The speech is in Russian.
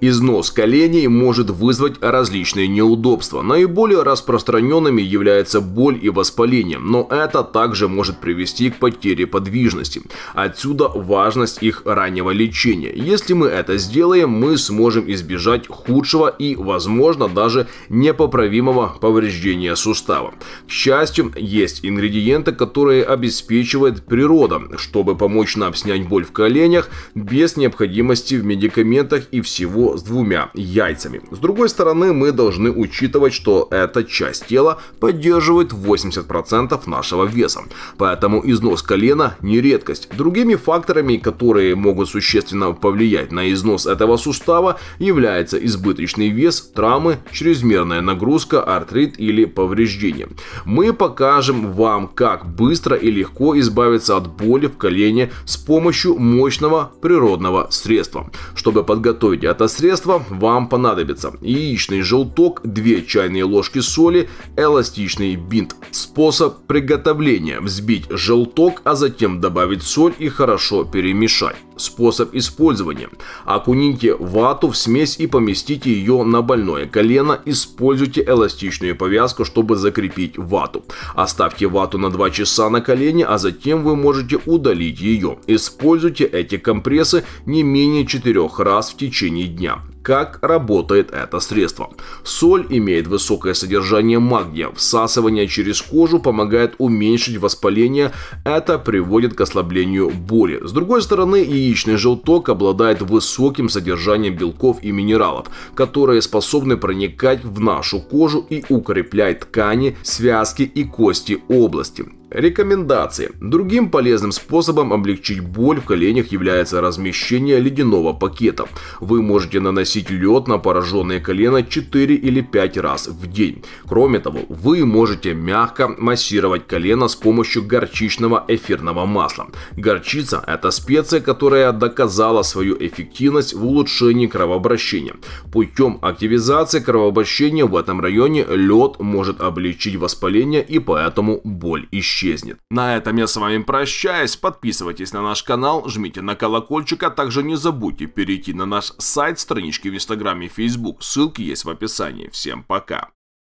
Износ коленей может вызвать различные неудобства. Наиболее распространенными являются боль и воспаление, но это также может привести к потере подвижности. Отсюда важность их раннего лечения. Если мы это сделаем, мы сможем избежать худшего и, возможно, даже непоправимого повреждения сустава. К счастью, есть ингредиенты, которые обеспечивает природа, чтобы помочь нам снять боль в коленях без необходимости в медикаментах и всего с двумя яйцами. С другой стороны, мы должны учитывать, что эта часть тела поддерживает 80% нашего веса. Поэтому износ колена не редкость. Другими факторами, которые могут существенно повлиять на износ этого сустава, является избыточный вес, травмы, чрезмерная нагрузка, артрит или повреждение. Мы покажем вам, как быстро и легко избавиться от боли в колене с помощью мощного природного средства. Чтобы подготовить это средство, средство вам понадобится яичный желток, 2 чайные ложки соли, эластичный бинт. Способ приготовления – взбить желток, а затем добавить соль и хорошо перемешать способ использования. Окуните вату в смесь и поместите ее на больное колено. Используйте эластичную повязку, чтобы закрепить вату. Оставьте вату на 2 часа на колене, а затем вы можете удалить ее. Используйте эти компрессы не менее 4 раз в течение дня. Как работает это средство? Соль имеет высокое содержание магния. Всасывание через кожу помогает уменьшить воспаление. Это приводит к ослаблению боли. С другой стороны, яичный желток обладает высоким содержанием белков и минералов, которые способны проникать в нашу кожу и укреплять ткани, связки и кости области. Рекомендации. Другим полезным способом облегчить боль в коленях является размещение ледяного пакета. Вы можете наносить лед на пораженное колено 4 или 5 раз в день. Кроме того, вы можете мягко массировать колено с помощью горчичного эфирного масла. Горчица – это специя, которая доказала свою эффективность в улучшении кровообращения. Путем активизации кровообращения в этом районе лед может облегчить воспаление и поэтому боль исчезнет исчезнет. На этом я с вами прощаюсь. Подписывайтесь на наш канал, жмите на колокольчик, а также не забудьте перейти на наш сайт, странички в Инстаграме и Фейсбук. Ссылки есть в описании. Всем пока.